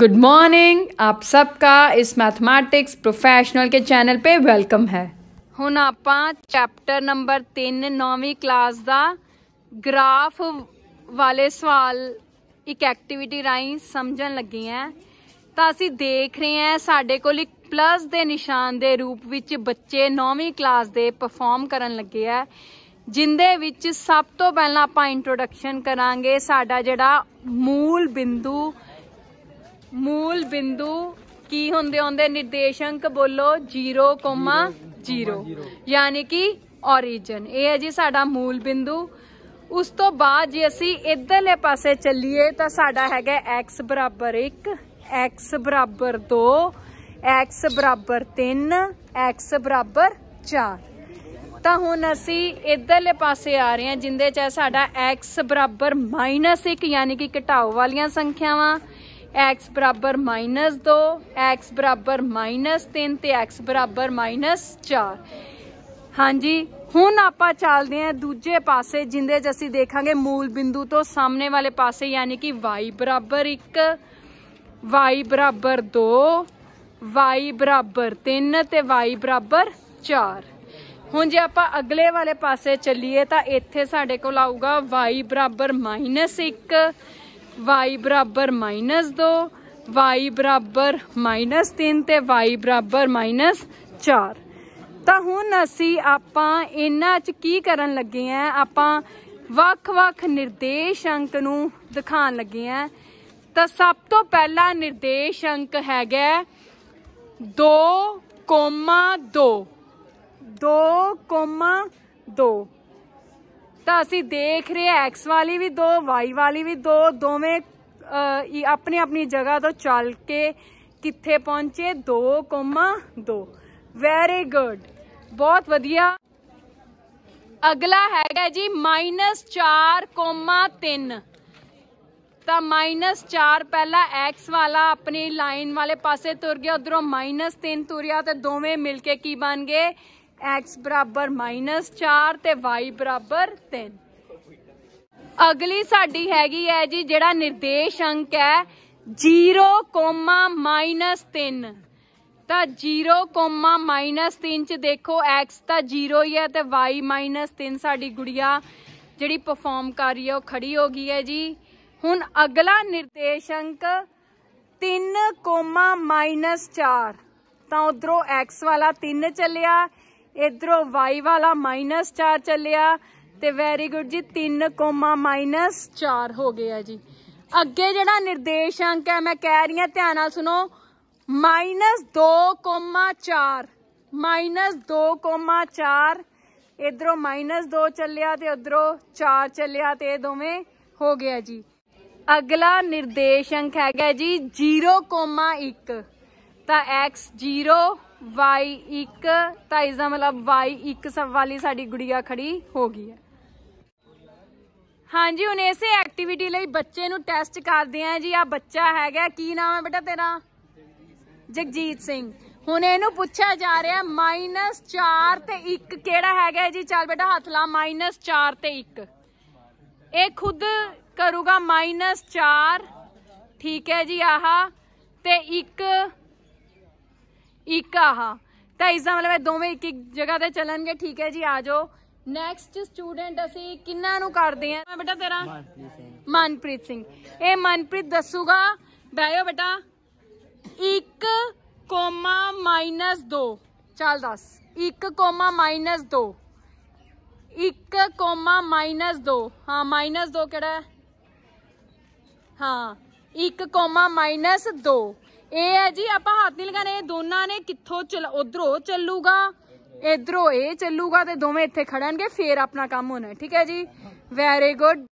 good morning ਆਪ ਸਭ ਦਾ ਇਸ ਮੈਥਮੈਟਿਕਸ ਪ੍ਰੋਫੈਸ਼ਨਲ ਕੇ ਚੈਨਲ ਪੇ ਵੈਲਕਮ ਹੈ ਹੁਣ ਆਪਾਂ ਚੈਪਟਰ ਨੰਬਰ 3 9ਵੀਂ ਕਲਾਸ ਦਾ ਗ੍ਰਾਫ ਵਾਲੇ ਸਵਾਲ ਇੱਕ ਐਕਟੀਵਿਟੀ ਰਾਈ ਸਮਝਣ ਲੱਗੇ ਆ ਤਾਂ ਅਸੀਂ ਦੇਖ ਰਹੇ ਹਾਂ ਸਾਡੇ ਕੋਲ ਇੱਕ ਪਲੱਸ ਦੇ ਨਿਸ਼ਾਨ ਦੇ ਰੂਪ ਵਿੱਚ ਬੱਚੇ 9ਵੀਂ ਕਲਾਸ ਦੇ ਪਰਫਾਰਮ ਕਰਨ ਲੱਗੇ ਆ ਜਿੰਦੇ ਵਿੱਚ ਸਭ ਤੋਂ ਪਹਿਲਾਂ ਆਪਾਂ ਇੰਟਰੋਡਕਸ਼ਨ ਕਰਾਂਗੇ ਸਾਡਾ ਜਿਹੜਾ ਮੂਲ ਬਿੰਦੂ ਮੂਲ ਬਿੰਦੂ ਕੀ ਹੁੰਦੇ ਹੁੰਦੇ ਨਿਰਦੇਸ਼ਾਂਕ ਬੋਲੋ 0,0 ਯਾਨੀ ਕਿ origin ਇਹ ਹੈ ਜੀ ਸਾਡਾ ਮੂਲ ਬਿੰਦੂ ਉਸ ਤੋਂ ਬਾਅਦ ਜੇ ਅਸੀਂ ਇਧਰਲੇ ਪਾਸੇ ਚੱਲੀਏ ਤਾਂ ਸਾਡਾ ਹੈਗਾ x 1 x 2 x 3 x 4 ਤਾਂ ਹੁਣ ਅਸੀਂ ਇਧਰਲੇ ਪਾਸੇ ਆ ਰਹੇ ਹਾਂ ਜਿੰਦੇ ਚ ਸਾਡਾ x 1 ਯਾਨੀ ਕਿ ਘਟਾਓ ਵਾਲੀਆਂ ਸੰਖਿਆਵਾਂ x ਬਰਾਬਰ -2 x ਬਰਾਬਰ -3 ਤੇ x ਬਰਾਬਰ -4 ਹਾਂਜੀ ਹੁਣ ਆਪਾਂ ਚੱਲਦੇ ਆਂ ਦੂਜੇ ਪਾਸੇ ਜਿੰਦੇ 'ਚ ਅਸੀਂ ਦੇਖਾਂਗੇ ਮੂਲ ਬਿੰਦੂ ਤੋਂ ਸਾਹਮਣੇ ਵਾਲੇ ਪਾਸੇ ਯਾਨੀ ਕਿ y ਬਰਾਬਰ 1 y ਬਰਾਬਰ 2 y ਬਰਾਬਰ 3 ਤੇ y ਬਰਾਬਰ 4 ਹੁਣ ਜੇ ਆਪਾਂ ਅਗਲੇ ਵਾਲੇ ਪਾਸੇ ਚੱਲੀਏ ਤਾਂ ਇੱਥੇ ਸਾਡੇ ਕੋਲ ਆਊਗਾ y ਬਰਾਬਰ -1 y ਬਰਾਬਰ -2 y ਬਰਾਬਰ -3 ਤੇ y ਬਰਾਬਰ -4 ਤਾਂ ਹੁਣ ਅਸੀਂ ਆਪਾਂ ਇਹਨਾਂ 'ਚ ਕੀ ਕਰਨ ਲੱਗੇ ਆਂ ਆਪਾਂ ਵੱਖ-ਵੱਖ ਨਿਰਦੇਸ਼ ਅੰਕ ਨੂੰ ਦਿਖਾਉਣ ਲੱਗੇ ਆਂ ਤਾਂ ਸਭ ਤੋਂ ਪਹਿਲਾ ਨਿਰਦੇਸ਼ ਅੰਕ ਹੈਗਾ 2,2 2,2 तो अस देख रहे एक्स वाली भी दो वाई वाली भी दो दोवें अपनी अपनी जगह तो चल के किथे पहुंचे दो कोमा दो वेरी गुड बहुत वादिया अगला हैगा जी माइनस चार कोमा तीन तो माइनस चार पहला एक्स वाला अपनी लाइन वाले पासे तुर गया उधरों माइनस तीन तुरिया तो दोवें मिलके की बन गए x ਬਰਾਬਰ -4 ਤੇ y ਬਰਾਬਰ 3 ਅਗਲੀ ਸਾਡੀ ਹੈਗੀ ਹੈ ਜੀ ਜਿਹੜਾ ਨਿਰਦੇਸ਼ ਅੰਕ ਹੈ 0,-3 ਤਾਂ 0,-3 ਚ ਦੇਖੋ x ਤਾਂ 0 ਹੀ ਹੈ ਤੇ y -3 ਸਾਡੀ ਗੁੜੀਆ ਜਿਹੜੀ ਪਰਫਾਰਮ ਕਰ ਰਹੀ ਹੈ ਉਹ ਖੜੀ ਹੋ ਗਈ ਹੈ ਜੀ ਹੁਣ ਅਗਲਾ ਨਿਰਦੇਸ਼ ਅੰਕ 3,-4 ਤਾਂ ਉਧਰੋਂ x ਵਾਲਾ 3 ਚੱਲਿਆ ਇਧਰੋਂ y ਵਾਲਾ -4 ਚੱਲਿਆ ਤੇ ਵੈਰੀ ਗੁੱਡ ਜੀ 3,-4 ਹੋ ਗਿਆ ਜੀ ਅੱਗੇ ਜਿਹੜਾ ਨਿਰਦੇਸ਼ ਅੰਕ ਹੈ ਮੈਂ ਕਹਿ ਰਹੀ ਹਾਂ ਧਿਆਨ ਨਾਲ ਸੁਣੋ 2 4 ਕੋਮਾ 4 ਇਧਰੋਂ -2 ਚੱਲਿਆ ਤੇ ਉਧਰੋਂ 4 ਚੱਲਿਆ ਤੇ ਇਹ ਦੋਵੇਂ ਹੋ ਗਿਆ ਜੀ ਅਗਲਾ ਨਿਰਦੇਸ਼ ਅੰਕ ਹੈਗਾ ਜੀ 0 1 ਤਾਂ x 0 y1 ਤਾਂ ਇਸ ਦਾ ਮਤਲਬ y1 ਵਾਲੀ ਸਾਡੀ ਗੁੜੀਆ ਖੜੀ ਹੋ ਗਈ ਹੈ ਹਾਂਜੀ ਹੁਣ ਇਸੇ ਐਕਟੀਵਿਟੀ ਲਈ ਬੱਚੇ ਨੂੰ ਟੈਸਟ ਕਰਦੇ ਆਂ ਜੀ ਆ ਬੱਚਾ ਹੈਗਾ ਕੀ ਨਾਮ ਹੈ ਬੇਟਾ ਤੇਰਾ ਜਗਜੀਤ ਸਿੰਘ ਹੁਣ ਇਹਨੂੰ ਪੁੱਛਿਆ ਜਾ ਰਿਹਾ -4 ਤੇ 1 ਕਿਹੜਾ ਹੈਗਾ ਜੀ ਚੱਲ ਬੇਟਾ ਹੱਥ ਲਾ -4 ਤੇ 1 ਇਹ ਖੁਦ ਕਰੂਗਾ -4 ਠੀਕ ਹੈ ਜੀ ਆਹਾ ਤੇ 1 एक हाँ तो इसका मतलब दो एक एक जगह से चलन गए ठीक है जी आ जाओ नैक्सट स्टूडेंट असि कि करते हैं बेटा तेरा मनप्रीत सिंह ए मनप्रीत दसूगा बहो बेटा एक कौमा माइनस दो चल दस एक कौमा माइनस दो एक कौमा माइनस दो हाँ माइनस दो कड़ा हाँ एक कौमा माइनस दो ਇਹ ਹੈ ਜੀ ਆਪਾਂ ਹੱਥ ਨਹੀਂ ਲਗਾਣੇ ਇਹ ਦੋਨਾਂ ਨੇ ਕਿੱਥੋਂ ਚਲ ਉਧਰੋਂ ਚੱਲੂਗਾ ਇਧਰੋਂ ਇਹ ਚੱਲੂਗਾ ਤੇ ਦੋਵੇਂ ਇੱਥੇ ਖੜਨਗੇ ਫੇਰ ਆਪਣਾ ਕੰਮ ਹੋਣਾ ਠੀਕ ਹੈ ਜੀ ਵੈਰੀ ਗੁੱਡ